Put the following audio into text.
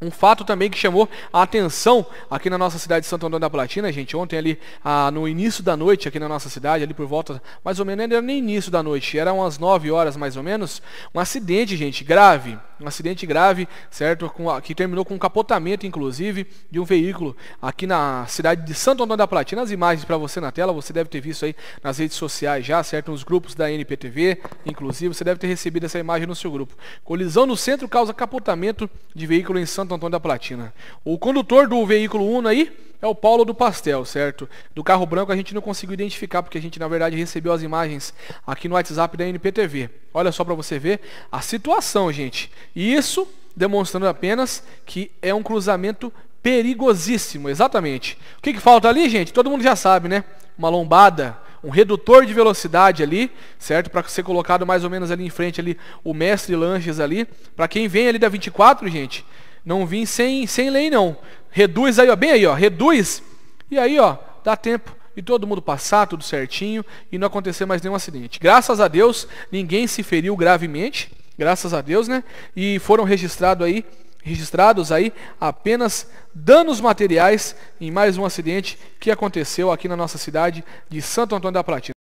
Um fato também que chamou a atenção aqui na nossa cidade de Santo Antônio da Platina, gente, ontem ali ah, no início da noite aqui na nossa cidade, ali por volta, mais ou menos, não era nem início da noite, era umas 9 horas mais ou menos, um acidente, gente, grave um acidente grave, certo? Com, que terminou com um capotamento, inclusive, de um veículo aqui na cidade de Santo Antônio da Platina. As imagens para você na tela, você deve ter visto aí nas redes sociais já, certo? Nos grupos da NPTV, inclusive, você deve ter recebido essa imagem no seu grupo. Colisão no centro causa capotamento de veículo em Santo Antônio da Platina. O condutor do veículo Uno aí é o Paulo do Pastel, certo? Do carro branco a gente não conseguiu identificar, porque a gente, na verdade, recebeu as imagens aqui no WhatsApp da NPTV. Olha só para você ver a situação, gente. E isso demonstrando apenas que é um cruzamento perigosíssimo, exatamente. O que, que falta ali, gente? Todo mundo já sabe, né? Uma lombada, um redutor de velocidade ali, certo? Para ser colocado mais ou menos ali em frente ali o mestre lanches ali. Para quem vem ali da 24, gente, não vim sem sem lei não. Reduz aí, ó, bem aí, ó, reduz. E aí, ó, dá tempo de todo mundo passar tudo certinho e não acontecer mais nenhum acidente. Graças a Deus, ninguém se feriu gravemente, graças a Deus, né? E foram registrado aí, registrados aí apenas danos materiais em mais um acidente que aconteceu aqui na nossa cidade de Santo Antônio da Platina.